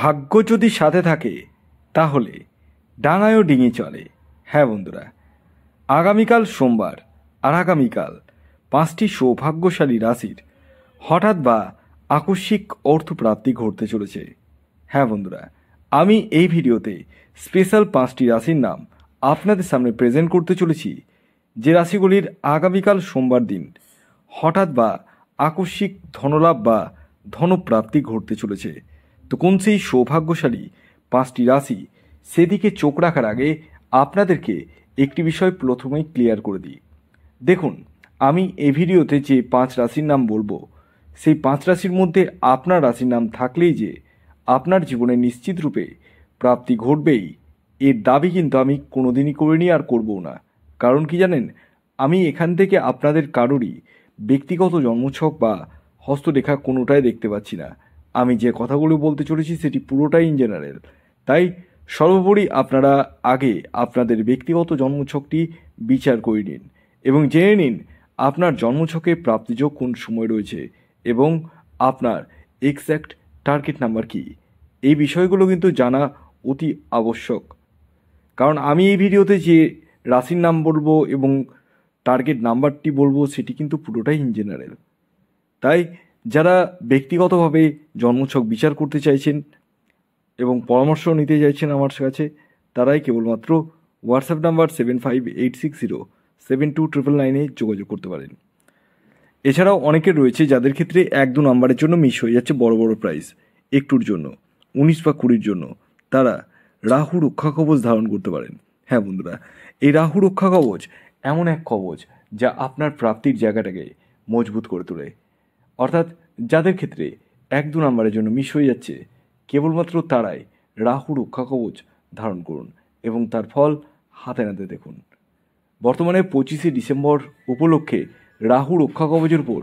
ভাগ্য যদি সাথে থাকে তাহলে ডাঙায়ও ডিঙি চলে হ্যাঁ বন্ধুরা আগামীকাল সোমবার আর আগামীকাল পাঁচটি সৌভাগ্যশালী রাশির হঠাৎ বা আকস্মিক অর্থপ্রাপ্তি ঘটতে চলেছে হ্যাঁ বন্ধুরা আমি এই ভিডিওতে স্পেশাল পাঁচটি রাশির নাম আপনাদের সামনে প্রেজেন্ট করতে চলেছি যে রাশিগুলির আগামীকাল সোমবার দিন হঠাৎ বা আকস্মিক ধনলাভ বা ধনপ্রাপ্তি ঘটতে চলেছে তো কোন সেই সৌভাগ্যশালী পাঁচটি রাশি সেদিকে চোখ রাখার আগে আপনাদেরকে একটি বিষয় প্রথমেই ক্লিয়ার করে দিই দেখুন আমি এই ভিডিওতে যে পাঁচ রাশির নাম বলবো সেই পাঁচ রাশির মধ্যে আপনার রাশির নাম থাকলেই যে আপনার জীবনে নিশ্চিত রূপে প্রাপ্তি ঘটবেই এর দাবি কিন্তু আমি কোনোদিনই করিনি আর করবও না কারণ কি জানেন আমি এখান থেকে আপনাদের কারোরই ব্যক্তিগত জন্মছক বা হস্তরেখা কোনোটাই দেখতে পাচ্ছি না আমি যে কথাগুলো বলতে চলেছি সেটি পুরোটাই ইন জেনারেল তাই সর্বোপরি আপনারা আগে আপনাদের ব্যক্তিগত জন্মছকটি বিচার করে নিন এবং জেনে নিন আপনার জন্মছকে প্রাপ্তিযোগ কোন সময় রয়েছে এবং আপনার এক্স্যাক্ট টার্গেট নাম্বার কি এই বিষয়গুলো কিন্তু জানা অতি আবশ্যক কারণ আমি এই ভিডিওতে যে রাশির নাম বলবো এবং টার্গেট নাম্বারটি বলবো সেটি কিন্তু পুরোটাই ইন জেনারেল তাই যারা ব্যক্তিগতভাবে জন্মছক বিচার করতে চাইছেন এবং পরামর্শ নিতে চাইছেন আমার কাছে তারাই কেবলমাত্র WhatsApp number seven five eight six zero seven two triple নাইনে যোগাযোগ করতে পারেন এছাড়াও অনেকে রয়েছে যাদের ক্ষেত্রে এক দু নাম্বারের জন্য মিস হয়ে যাচ্ছে বড় বড় প্রাইজ একটুর জন্য উনিশ বা কুড়ির জন্য তারা রাহু রক্ষা কবচ ধারণ করতে পারেন হ্যাঁ বন্ধুরা এই রাহু রক্ষা কবচ এমন এক কবচ যা আপনার প্রাপ্তির জায়গাটাকে মজবুত করে তোলে অর্থাৎ যাদের ক্ষেত্রে এক দু নম্বরের জন্য মিস হয়ে যাচ্ছে কেবলমাত্র তারাই রাহু রক্ষা কবচ ধারণ করুন এবং তার ফল হাতে নাতে দেখুন বর্তমানে পঁচিশে ডিসেম্বর উপলক্ষে রাহু রক্ষা কবচের উপর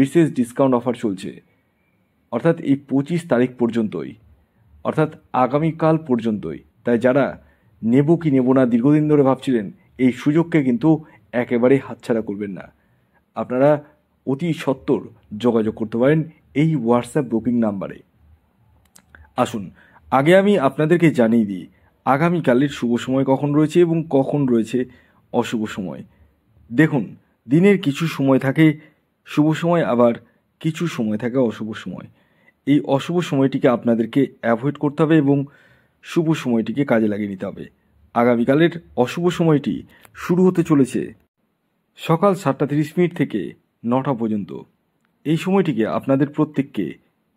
বিশেষ ডিসকাউন্ট অফার চলছে অর্থাৎ এই পঁচিশ তারিখ পর্যন্তই অর্থাৎ আগামীকাল পর্যন্তই তাই যারা নেব কি নেব না দীর্ঘদিন ধরে ভাবছিলেন এই সুযোগকে কিন্তু একেবারেই হাতছাড়া করবেন না আপনারা অতি সত্বর যোগাযোগ করতে পারেন এই হোয়াটসঅ্যাপ বুকিং নাম্বারে আসুন আগে আমি আপনাদেরকে জানিয়ে দিই আগামীকালের শুভ সময় কখন রয়েছে এবং কখন রয়েছে অশুভ সময় দেখুন দিনের কিছু সময় থাকে শুভ সময় আবার কিছু সময় থাকে অশুভ সময় এই অশুভ সময়টিকে আপনাদেরকে অ্যাভয়েড করতে হবে এবং শুভ সময়টিকে কাজে লাগিয়ে নিতে হবে আগামীকালের অশুভ সময়টি শুরু হতে চলেছে সকাল সাতটা তিরিশ মিনিট থেকে নটা পর্যন্ত এই সময়টিকে আপনাদের প্রত্যেককে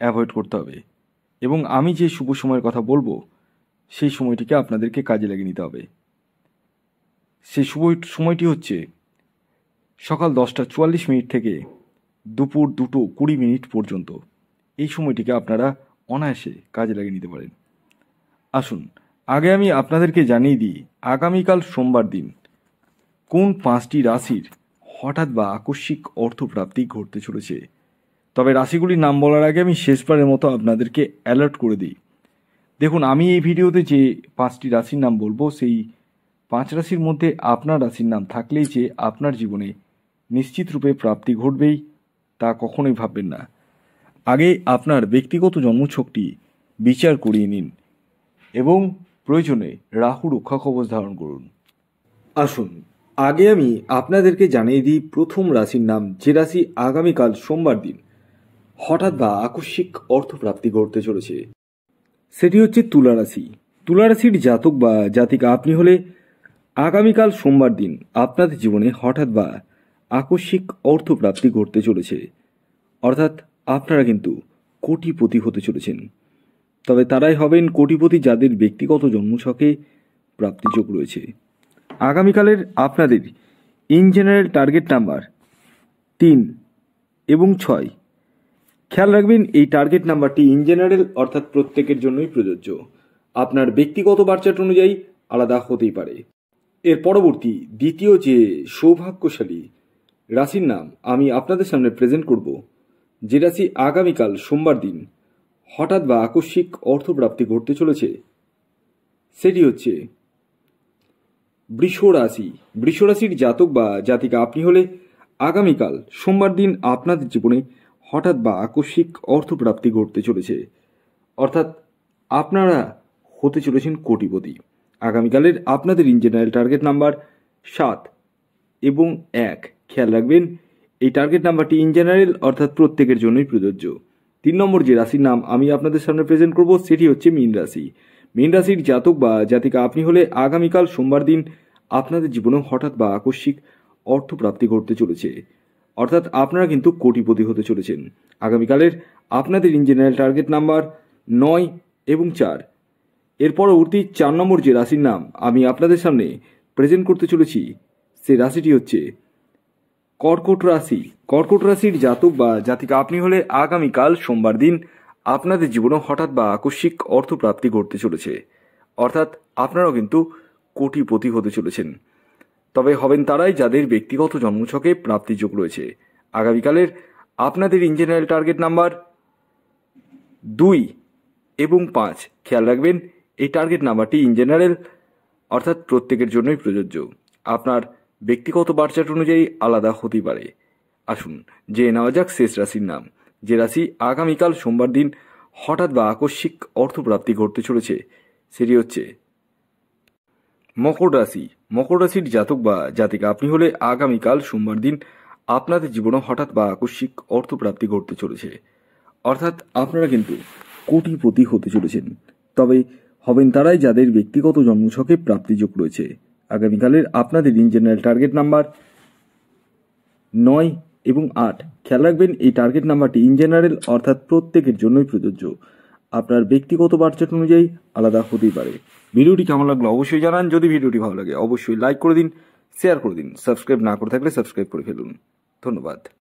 অ্যাভয়েড করতে হবে এবং আমি যে শুভ সময়ের কথা বলবো সেই সময়টিকে আপনাদেরকে কাজে লাগিয়ে নিতে হবে সেই শুভ সময়টি হচ্ছে সকাল দশটা চুয়াল্লিশ মিনিট থেকে দুপুর দুটো কুড়ি মিনিট পর্যন্ত এই সময়টিকে আপনারা অনায়াসে কাজে লাগিয়ে নিতে পারেন আসুন আগে আমি আপনাদেরকে জানিয়ে দিই আগামীকাল সোমবার দিন কোন পাঁচটি রাশির হঠাৎ বা আকস্মিক অর্থপ্রাপ্তি ঘটতে চলেছে তবে রাশিগুলির নাম বলার আগে আমি শেষবারের মতো আপনাদেরকে অ্যালার্ট করে দিই দেখুন আমি এই ভিডিওতে যে পাঁচটি রাশির নাম বলবো সেই পাঁচ রাশির মধ্যে আপনার রাশির নাম থাকলেই যে আপনার জীবনে নিশ্চিত রূপে প্রাপ্তি ঘটবেই তা কখনোই ভাববেন না আগে আপনার ব্যক্তিগত জন্মছকটি বিচার করিয়ে নিন এবং প্রয়োজনে রাহু রক্ষা কবচ ধারণ করুন আসুন আগে আমি আপনাদেরকে জানিয়ে দিই প্রথম রাশির নাম যে রাশি আগামীকাল সোমবার দিন হঠাৎ বা আকস্মিক অর্থপ্রাপ্তি ঘটতে চলেছে সেটি হচ্ছে তুলা রাশি তুলা রাশির জাতক বা জাতিকা আপনি হলে আগামীকাল সোমবার দিন আপনাদের জীবনে হঠাৎ বা আকস্মিক অর্থপ্রাপ্তি ঘটতে চলেছে অর্থাৎ আপনারা কিন্তু কোটিপতি হতে চলেছেন তবে তারাই হবেন কোটিপতি যাদের ব্যক্তিগত জন্মছকে প্রাপ্তিযোগ রয়েছে আগামীকালের আপনাদের ইন জেনারেল টার্গেট নাম্বার তিন এবং ছয় খেয়াল রাখবেন এই টার্গেট নাম্বারটি ইন জেনারেল অর্থাৎ প্রত্যেকের জন্যই প্রযোজ্য আপনার ব্যক্তিগত বার্চাট অনুযায়ী আলাদা হতেই পারে এর পরবর্তী দ্বিতীয় যে সৌভাগ্যশালী রাশির নাম আমি আপনাদের সামনে প্রেজেন্ট করব যে রাশি আগামীকাল সোমবার দিন হঠাৎ বা আকস্মিক অর্থপ্রাপ্তি ঘটতে চলেছে সেটি হচ্ছে বৃষরাশি রাশি রাশির জাতক বা জাতিকা আপনি হলে আগামীকাল সোমবার দিন আপনাদের জীবনে হঠাৎ বা আকস্মিক অর্থপ্রাপ্তি ঘটতে চলেছে অর্থাৎ আপনারা হতে চলেছেন কোটিপতি আগামীকালের আপনাদের ইঞ্জিনিয়ার টার্গেট নাম্বার সাত এবং এক খেয়াল রাখবেন এই টার্গেট নাম্বারটি ইন জেনারেল অর্থাৎ প্রত্যেকের জন্যই প্রযোজ্য তিন নম্বর যে রাশির নাম আমি আপনাদের সামনে প্রেজেন্ট করব সেটি হচ্ছে মীন রাশি মীন রাশির জাতক বা জাতিকা আপনি হলে আগামীকাল সোমবার দিন আপনাদের জীবনে হঠাৎ বা আকস্মিক অর্থপ্রাপ্তি ঘটতে চলেছে অর্থাৎ আপনারা কিন্তু কোটিপতি হতে চলেছেন আগামীকালের আপনাদের ইঞ্জিনিয়ার টার্গেট নাম্বার নয় এবং চার এর পরবর্তী চার নম্বর যে রাশির নাম আমি আপনাদের সামনে প্রেজেন্ট করতে চলেছি সে রাশিটি হচ্ছে কর্কট রাশি কর্কট রাশির জাতক বা জাতিকা আপনি হলে আগামীকাল সোমবার দিন আপনাদের জীবনেও হঠাৎ বা আকস্মিক অর্থপ্রাপ্তি ঘটতে চলেছে অর্থাৎ আপনারাও কিন্তু কোটিপতি হতে চলেছেন তবে হবেন তারাই যাদের ব্যক্তিগত জন্মছকে প্রাপ্তিযোগ রয়েছে আগামীকালের আপনাদের ইঞ্জিনিয়াল টার্গেট নাম্বার দুই এবং পাঁচ খেয়াল রাখবেন এই টার্গেট নাম্বারটি ইন জেনারেল অর্থাৎ প্রত্যেকের জন্যই প্রযোজ্য আপনার ব্যক্তিগত বার্চাট অনুযায়ী আলাদা হতেই পারে আসুন যে নেওয়া যাক শেষ রাশির নাম যে রাশি আগামীকাল সোমবার দিন হঠাৎ বা আকস্মিক অর্থপ্রাপ্তি ঘটতে চলেছে সেটি হচ্ছে মকর রাশি মকর রাশির জাতক বা জাতিকা আপনি হলে আগামীকাল সোমবার দিন আপনাদের জীবনে হঠাৎ বা আকস্মিক অর্থপ্রাপ্তি ঘটতে চলেছে অর্থাৎ আপনারা কিন্তু কোটিপতি হতে চলেছেন তবে হবেন তারাই যাদের ব্যক্তিগত জন্মছকে প্রাপ্তিযোগ রয়েছে আগামীকালের আপনাদের ইন জেনারেল টার্গেট নাম্বার নয় এবং আট খেয়াল রাখবেন এই টার্গেট নাম্বারটি ইন জেনারেল অর্থাৎ প্রত্যেকের জন্যই প্রযোজ্য আপনার ব্যক্তিগত বাজেট অনুযায়ী আলাদা হতেই পারে ভিডিওটি কেমন লাগলো অবশ্যই জানান যদি ভিডিওটি ভালো লাগে অবশ্যই লাইক করে দিন শেয়ার করে দিন সাবস্ক্রাইব না করে থাকলে সাবস্ক্রাইব করে ফেলুন ধন্যবাদ